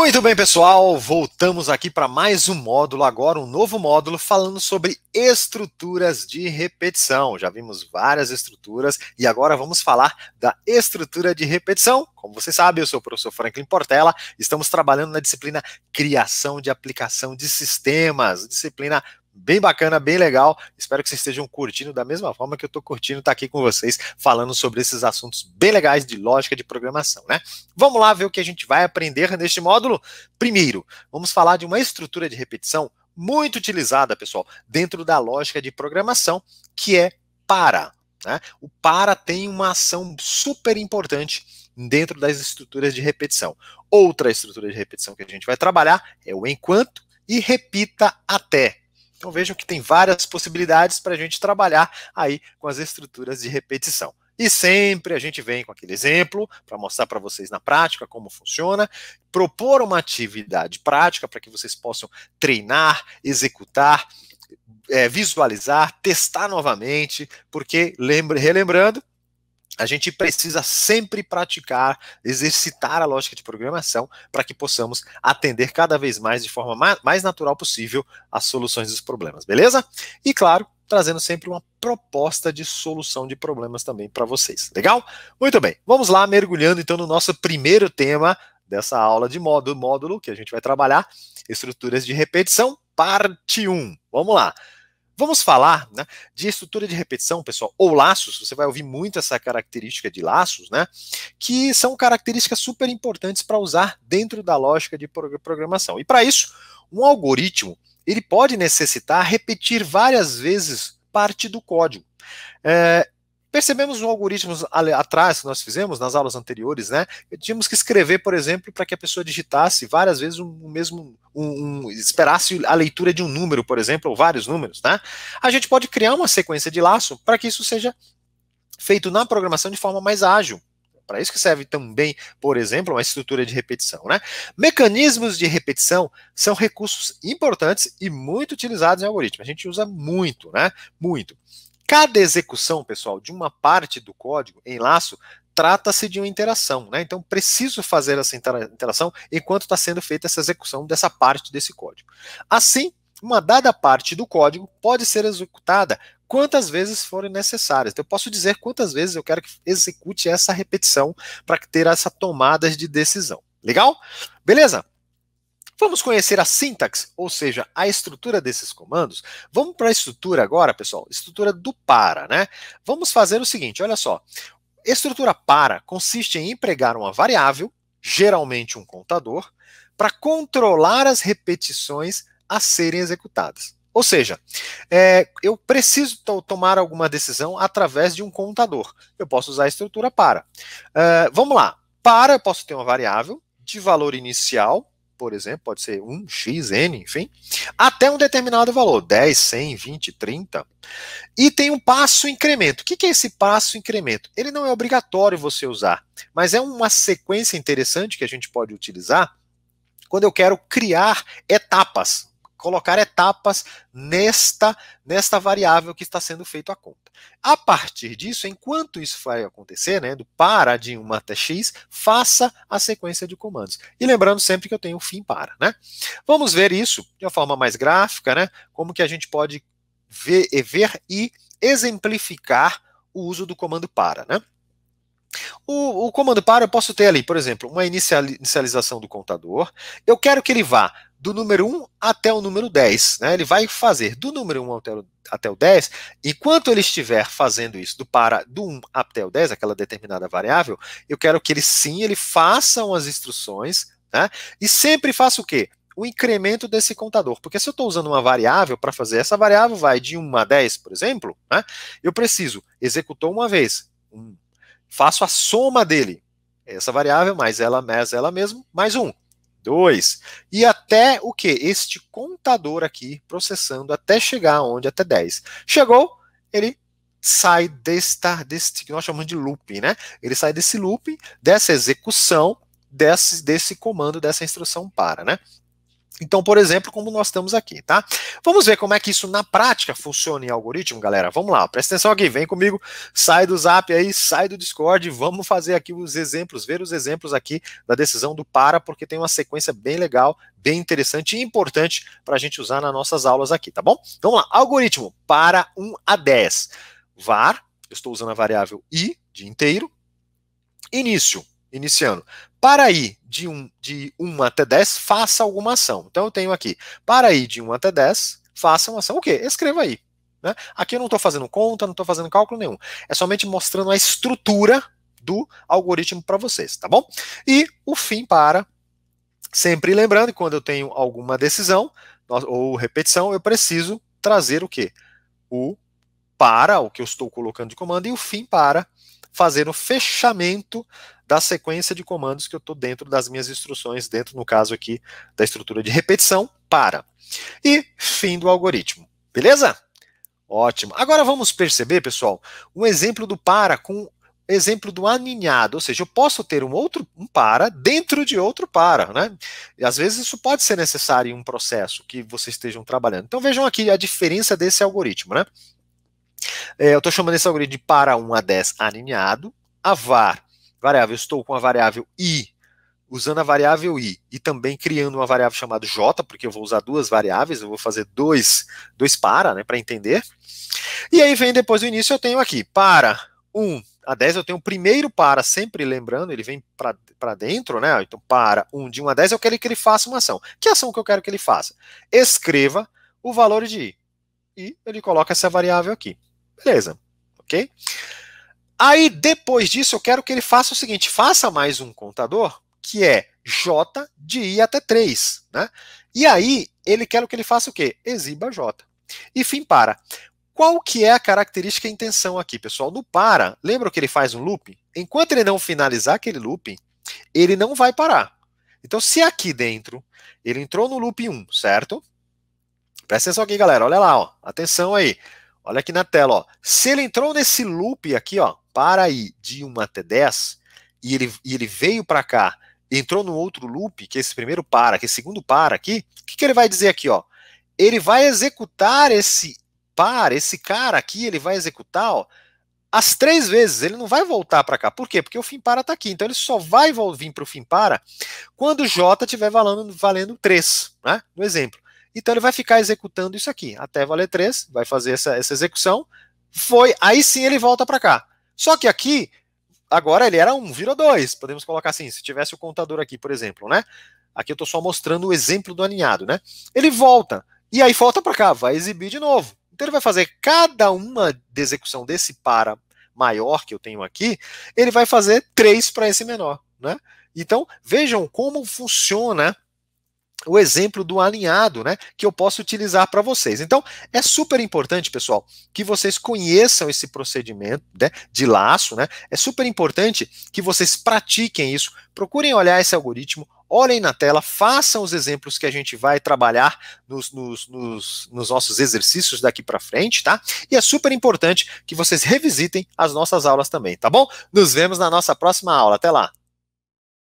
Muito bem, pessoal, voltamos aqui para mais um módulo agora, um novo módulo falando sobre estruturas de repetição. Já vimos várias estruturas e agora vamos falar da estrutura de repetição. Como você sabe, eu sou o professor Franklin Portela, estamos trabalhando na disciplina Criação de Aplicação de Sistemas, disciplina bem bacana, bem legal. Espero que vocês estejam curtindo da mesma forma que eu estou curtindo estar tá aqui com vocês, falando sobre esses assuntos bem legais de lógica de programação, né? Vamos lá ver o que a gente vai aprender neste módulo. Primeiro, vamos falar de uma estrutura de repetição muito utilizada, pessoal, dentro da lógica de programação, que é para. Né? O para tem uma ação super importante dentro das estruturas de repetição. Outra estrutura de repetição que a gente vai trabalhar é o enquanto e repita até. Então vejam que tem várias possibilidades para a gente trabalhar aí com as estruturas de repetição. E sempre a gente vem com aquele exemplo para mostrar para vocês na prática como funciona, propor uma atividade prática para que vocês possam treinar, executar, é, visualizar, testar novamente, porque, relembrando, a gente precisa sempre praticar, exercitar a lógica de programação para que possamos atender cada vez mais de forma mais natural possível as soluções dos problemas, beleza? E claro, trazendo sempre uma proposta de solução de problemas também para vocês. Legal? Muito bem. Vamos lá mergulhando então no nosso primeiro tema dessa aula de módulo, módulo que a gente vai trabalhar estruturas de repetição, parte 1. Vamos lá. Vamos falar né, de estrutura de repetição, pessoal, ou laços, você vai ouvir muito essa característica de laços, né? Que são características super importantes para usar dentro da lógica de programação. E para isso, um algoritmo ele pode necessitar repetir várias vezes parte do código. É, Percebemos um algoritmo atrás que nós fizemos nas aulas anteriores, né? Tínhamos que escrever, por exemplo, para que a pessoa digitasse várias vezes o um, um mesmo, um, um, esperasse a leitura de um número, por exemplo, ou vários números, né? A gente pode criar uma sequência de laço para que isso seja feito na programação de forma mais ágil. Para isso que serve também, por exemplo, uma estrutura de repetição. Né? Mecanismos de repetição são recursos importantes e muito utilizados em algoritmos. A gente usa muito, né? Muito. Cada execução, pessoal, de uma parte do código em laço trata-se de uma interação, né? Então preciso fazer essa interação enquanto está sendo feita essa execução dessa parte desse código. Assim, uma dada parte do código pode ser executada quantas vezes forem necessárias. Então, eu posso dizer quantas vezes eu quero que execute essa repetição para ter essa tomada de decisão. Legal? Beleza? Vamos conhecer a sintaxe, ou seja, a estrutura desses comandos. Vamos para a estrutura agora, pessoal, estrutura do para, né? Vamos fazer o seguinte, olha só. Estrutura para consiste em empregar uma variável, geralmente um contador, para controlar as repetições a serem executadas. Ou seja, é, eu preciso tomar alguma decisão através de um contador. Eu posso usar a estrutura para. É, vamos lá. Para, eu posso ter uma variável de valor inicial por exemplo, pode ser 1, x, n, enfim, até um determinado valor, 10, 100, 20, 30. E tem um passo incremento. O que é esse passo incremento? Ele não é obrigatório você usar, mas é uma sequência interessante que a gente pode utilizar quando eu quero criar etapas colocar etapas nesta, nesta variável que está sendo feita a conta. A partir disso, enquanto isso vai acontecer, né, do para de 1 até x, faça a sequência de comandos. E lembrando sempre que eu tenho o fim para. Né? Vamos ver isso de uma forma mais gráfica, né, como que a gente pode ver, ver e exemplificar o uso do comando para. Né? O, o, comando para eu posso ter ali, por exemplo, uma inicialização do contador. Eu quero que ele vá do número 1 até o número 10. Né? Ele vai fazer do número 1 até o, até o 10, enquanto ele estiver fazendo isso do para do 1 até o 10, aquela determinada variável, eu quero que ele sim ele faça as instruções, né? E sempre faça o quê? O incremento desse contador. Porque se eu estou usando uma variável para fazer, essa variável vai de 1 a 10, por exemplo, né? eu preciso, executou uma vez, um, faço a soma dele, essa variável mais ela, mais ela mesmo, mais um 2. E até o que? Este contador aqui processando até chegar onde? Até 10. Chegou, ele sai desta, deste que nós chamamos de loop né? Ele sai desse loop dessa execução, desse, desse comando, dessa instrução para, né? Então, por exemplo, como nós estamos aqui, tá? Vamos ver como é que isso na prática funciona em algoritmo, galera. Vamos lá, presta atenção aqui, vem comigo, sai do Zap aí, sai do Discord, vamos fazer aqui os exemplos, ver os exemplos aqui da decisão do para, porque tem uma sequência bem legal, bem interessante e importante para a gente usar nas nossas aulas aqui, tá bom? Então, vamos lá, algoritmo para 1 a 10. VAR, eu estou usando a variável i de inteiro. Início, iniciando. Para ir de 1 um, de um até 10, faça alguma ação. Então eu tenho aqui, para ir de 1 um até 10, faça uma ação. O quê? Escreva aí. Né? Aqui eu não estou fazendo conta, não estou fazendo cálculo nenhum. É somente mostrando a estrutura do algoritmo para vocês, tá bom? E o fim para, sempre lembrando que quando eu tenho alguma decisão ou repetição, eu preciso trazer o quê? O para, o que eu estou colocando de comando, e o fim para Fazendo fechamento da sequência de comandos que eu estou dentro das minhas instruções, dentro, no caso aqui, da estrutura de repetição, para. E fim do algoritmo. Beleza? Ótimo. Agora vamos perceber, pessoal, um exemplo do para com exemplo do aninhado, ou seja, eu posso ter um outro um para dentro de outro para, né? E às vezes isso pode ser necessário em um processo que vocês estejam trabalhando. Então vejam aqui a diferença desse algoritmo, né? É, eu estou chamando esse algoritmo de para 1 a 10 alinhado. A var, variável, estou com a variável i, usando a variável i e também criando uma variável chamada j, porque eu vou usar duas variáveis, eu vou fazer dois, dois para, né, para entender. E aí vem depois do início, eu tenho aqui para 1 a 10 eu tenho o primeiro para, sempre lembrando, ele vem para dentro, né? Então, para 1 um, de 1 a 10, eu quero que ele faça uma ação. Que ação que eu quero que ele faça? Escreva o valor de i. E ele coloca essa variável aqui. Beleza, ok? Aí, depois disso, eu quero que ele faça o seguinte, faça mais um contador, que é J de I até 3, né? E aí, ele quer que ele faça o quê? Exiba J. E fim para. Qual que é a característica e intenção aqui, pessoal? No para, lembra que ele faz um looping? Enquanto ele não finalizar aquele looping, ele não vai parar. Então, se aqui dentro, ele entrou no loop 1, certo? Presta atenção aqui, galera. Olha lá, ó. atenção aí. Olha aqui na tela, ó. Se ele entrou nesse loop aqui, ó, para aí de 1 até 10, e ele, e ele veio para cá, entrou no outro loop, que é esse primeiro para, que é esse segundo para aqui, o que, que ele vai dizer aqui, ó? Ele vai executar esse par, esse cara aqui, ele vai executar, ó, as três vezes, ele não vai voltar para cá. Por quê? Porque o fim para está aqui. Então ele só vai vir para o fim para quando J estiver valendo, valendo 3, né? no exemplo. Então ele vai ficar executando isso aqui até valer 3, vai fazer essa, essa execução. Foi, aí sim ele volta para cá. Só que aqui, agora ele era 1, virou 2. Podemos colocar assim, se tivesse o contador aqui, por exemplo, né? Aqui eu estou só mostrando o exemplo do alinhado, né? Ele volta, e aí volta para cá, vai exibir de novo. Então ele vai fazer cada uma de execução desse para maior que eu tenho aqui, ele vai fazer três para esse menor, né? Então vejam como funciona o exemplo do alinhado, né, que eu posso utilizar para vocês. Então, é super importante, pessoal, que vocês conheçam esse procedimento né, de laço, né? É super importante que vocês pratiquem isso, procurem olhar esse algoritmo, olhem na tela, façam os exemplos que a gente vai trabalhar nos, nos, nos, nos nossos exercícios daqui para frente, tá? E é super importante que vocês revisitem as nossas aulas também, tá bom? Nos vemos na nossa próxima aula. Até lá!